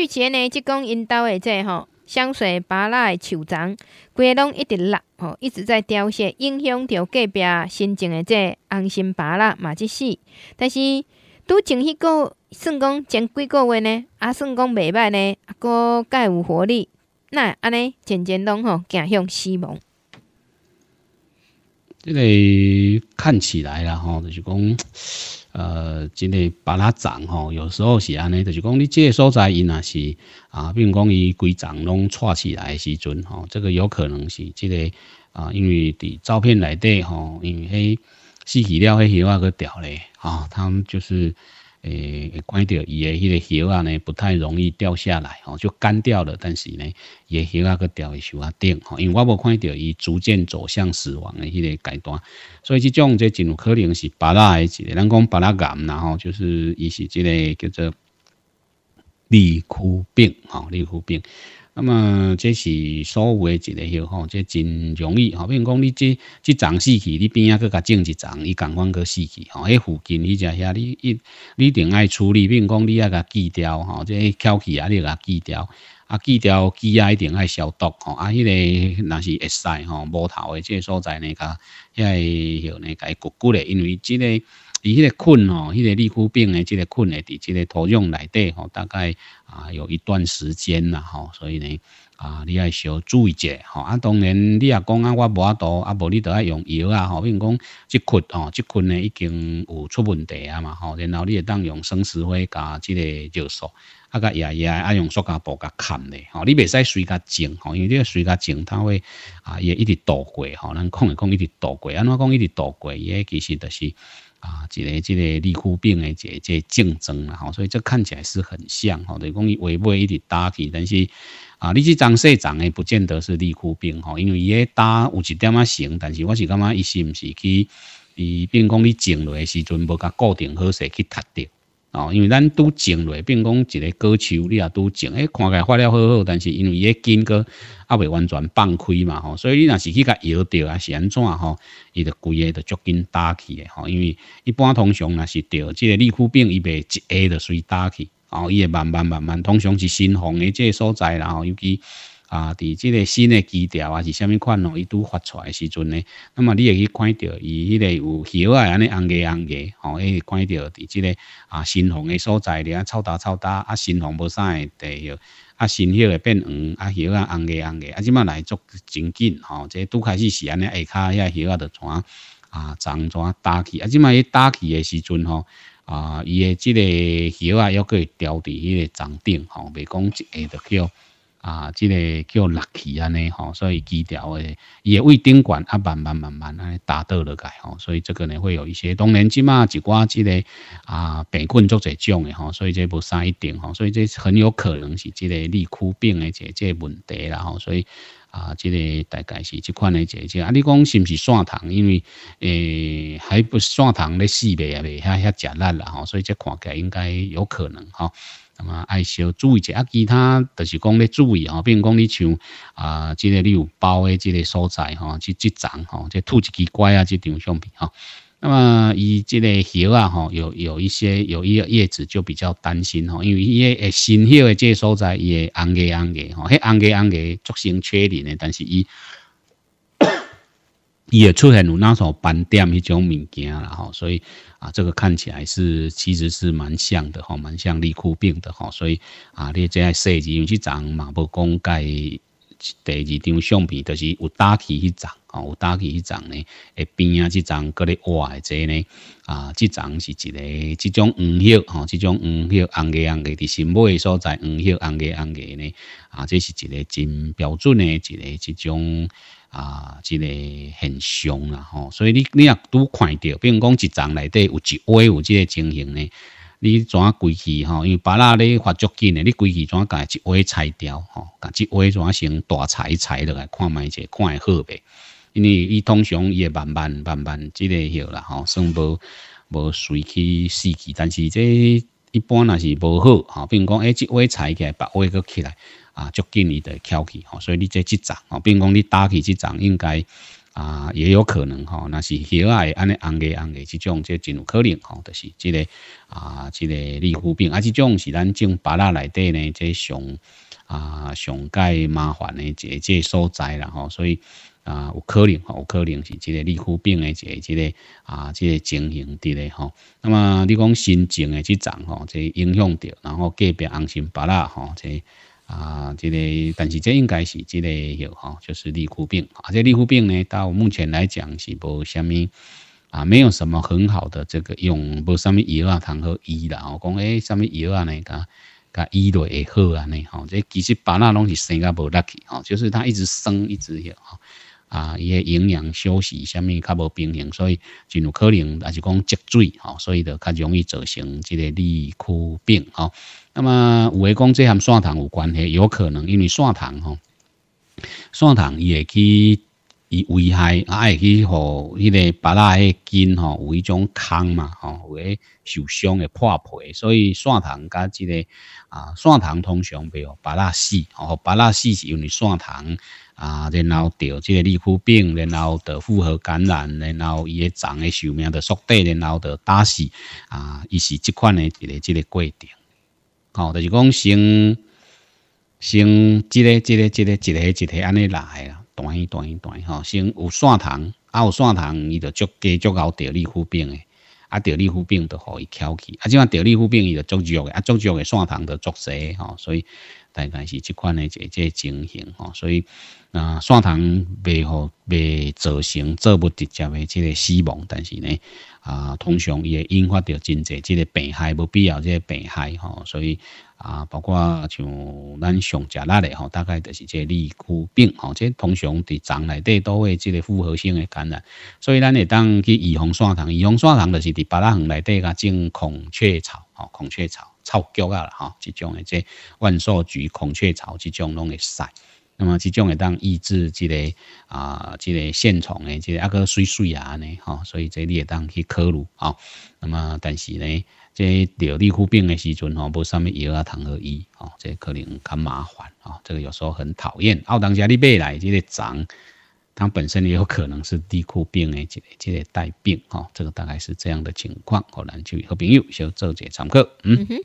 以前呢，即讲因兜的这吼，香水芭拉的树丛，个拢一直落吼，一直在凋谢，影响着隔壁新进的这红心芭拉嘛，即死。但是，拄前迄个算讲前几个月呢，啊算讲未歹呢，啊哥介有活力，那安尼渐渐拢吼走向死亡。即个看起来啦，吼就是讲。呃，即个把它长吼，有时候是安尼，就是讲你即个所在因啊是啊，比如讲伊规丛拢串起来的时阵吼，这个有可能是即个啊，因为伫照片内底吼，因为迄死资了迄些啊个屌咧吼，他们就是。诶，看到伊诶迄个叶啊呢，不太容易掉下来，吼，就干掉了。但是呢，叶叶啊搁掉伫树啊顶，吼，因为我无看到伊逐渐走向死亡诶迄个阶段，所以即种即有可能是拉诶一个，人讲巴拉癌然后就是伊是即个叫做利库病，吼，利库病。那么这是所谓的一个吼，这真容易吼。比如讲，你这这丛死去，你边啊去甲种一丛，伊赶快去死去吼。迄附近迄只遐，你一你定爱处理，比如讲你啊甲锯掉吼，这翘起啊你甲锯掉，啊锯掉锯啊一定爱消毒吼。啊，迄个那是会使吼，木头的这个所在呢，甲遐诶吼，呢伊古骨咧，因为这个。伊迄个菌哦，迄个立枯病诶，即个菌诶，伫即个土壤内底吼，大概啊有一段时间啦吼，所以呢啊，你要小注意者吼。啊，当然你也讲啊，我无啊多，啊无你都要用药啊吼，比如讲即菌哦，即菌呢已经有出问题啊嘛吼。然后你也当用生石灰加即个尿素，啊甲叶叶啊用塑胶布甲盖咧吼，你袂使水甲种，吼，因为你个水甲种，他会啊伊会一直倒过吼，咱讲一讲一直倒过，安怎讲一直倒过？伊其实就是。啊，一个这个利库病诶，这个竞争啦，吼，所以这看起来是很像吼，就讲伊会不会一直打起，但是啊，你这张细长诶，不见得是利库病吼，因为伊诶打有一点啊型，但是我是感觉伊是毋是去，伊变讲你种落诶时阵无甲固定好势去踢掉。哦，因为咱拄种落，并讲一个果树，你也拄种，哎，看起来发了好好，但是因为伊个根个也未完全放开嘛，吼，所以你若是去甲摇掉啊，是安怎吼？伊就规个就足紧打去诶吼，因为一般通常若是掉，即个利枯病伊袂一下就随打去，哦，伊会慢慢慢慢，通常是新红的即个所在然后尤其。啊！伫即个新的基调啊，是虾米款咯？伊拄发出来时阵呢，那么你也去看到，伊迄个有叶啊，安尼红叶红叶，吼，你看到伫即个啊，新红的所在咧，啊，臭大臭大啊，新红无啥诶地许，啊，新叶会变黄啊，叶啊红叶红叶，啊，即满来足前紧吼，即拄开始是安尼下骹遐叶啊着怎啊，长啊，搭起，啊，即满伊搭起的时阵吼，啊，伊诶，即个叶啊要会吊伫迄个长顶，吼，袂讲一下就叫。啊，这个叫六气安尼吼，所以基调的也未定管啊，慢慢慢慢尼达到落来吼，所以这个呢会有一些，当然即嘛一寡，这个啊，病菌足侪种的，吼，所以这无啥一定，吼，所以这很有可能是这个利枯病的这这问题啦，吼，所以啊，这个大概是这款的这这，啊，你讲是不是蒜糖？因为诶，还不蒜糖咧，四倍也未遐遐食力了，吼，所以这看起来应该有可能，哈。啊，爱少注意一下，其他就是讲咧注意哦。比如讲你像啊，这个你有包的这个所在吼，即即张吼，这土一奇乖啊，这张相片吼。那么伊这个叶啊吼，有有一些有叶叶子就比较担心吼，因为伊诶新叶的这所在伊会红的红的吼，迄红的红的，竹成缺定诶，但是伊。也出现有那种斑点那种物件啦吼，所以啊，这个看起来是其实是蛮像的吼，蛮像利库病的吼，所以啊，你这样设计用去怎，嘛不公开。第二张相片就是有打起迄张，哦，有打起迄张呢，诶，边啊，即张搁咧画诶，这呢，啊，即张是一个即种黄色，吼，即种黄色、红的、红伫新买尾所在，黄色、红的、红的呢，啊，这是一个真标准的，一个即种啊，一个很雄啦吼，所以你你也都看到，并讲一丛内底有一花，有这个情形呢。你怎规矩吼？因为白拉咧发足紧诶，你规矩怎解？一窝拆掉共一窝怎成大拆拆落来看卖者，看会好未？因为伊通常伊会慢慢慢慢即个许啦吼，算无无随去死去，但是这一般若是无好吼，比如讲，诶，一窝拆起来，把窝都起来啊，足够伊的翘起吼，所以你这即掌比并讲你打起即掌应该。啊也有可能吼若是叶啊安尼红嘅红嘅即种即真有可能吼就是即个啊即个利夫病啊即种是咱种芭乐内底呢即上啊上界麻烦嘅一个即系所在啦吼所以啊有可能哦有可能是即个利夫病嘅一个即个啊即个情形伫咧吼那么你讲心情嘅即种吼即系影响着，然后隔壁红心芭乐吼即系啊，这个，但是这应该是这个，哈，就是利库病。啊，这利库病呢，到目前来讲是无虾米啊，没有什么很好的这个用，无什么药啊，通好医啦？我讲，诶，什么药啊？呢，甲甲医落会好啊？尼吼。这其实把那拢是生甲无 lucky，哈，就是他一直生，一直有，哈。啊，伊个营养休息，啥物较无平衡，所以真有可能，也是讲积水吼，所以就较容易造成即个利枯病吼。那么有诶讲，即含砂糖有关系，有可能，因为砂糖吼，砂糖伊会去伊危害，啊，会去互迄个巴拉迄筋吼有迄种空嘛吼，有诶受伤诶破皮，所以砂糖甲即个啊，砂糖通常如巴拉死吼，巴拉死是因为砂糖。啊，然后着，即个立枯病，然后得复合感染，然后伊个长的寿命着缩短，然后着打死啊，伊是这款的一个这个过程。吼，就是讲先先即个即个即个一个一个安尼来啊，断一断一断吼，先有线虫，啊有线虫，伊着足加足好着立肤病的，啊着立肤病着互伊翘起，啊即款着立肤病伊着捉住个，啊捉住个线虫着足死吼，所以。大概是即款诶，这个情形吼，所以啊，砂糖未好未造成作物直接诶即个死亡，但是呢啊，通常也引发着真侪即个病害，无必要即个病害吼，所以啊，包括像咱上食辣的吼，大概就是即个利枯病吼，即通常伫肠内底都会即个复合性诶感染，所以咱会当去预防砂糖，预防砂糖就是伫别拉恒内底甲种孔雀草吼，孔雀草。草菊啊，啦，吼，这种的即万寿菊、孔雀草这种拢会使。那么这种会当抑制即个啊，即个线虫的即个啊个水水啊呢，吼，所以这你也当去克露啊。那么但是呢，即调理皮肤病的时阵吼，无上面药啊糖和盐啊，即可能较麻烦啊。这个有时候很讨厌。有当家你买来即个虫。它本身也有可能是低库病诶，这类这类带病，哈，这个大概是这样的情况。好，那就和朋友修做节常课，嗯哼。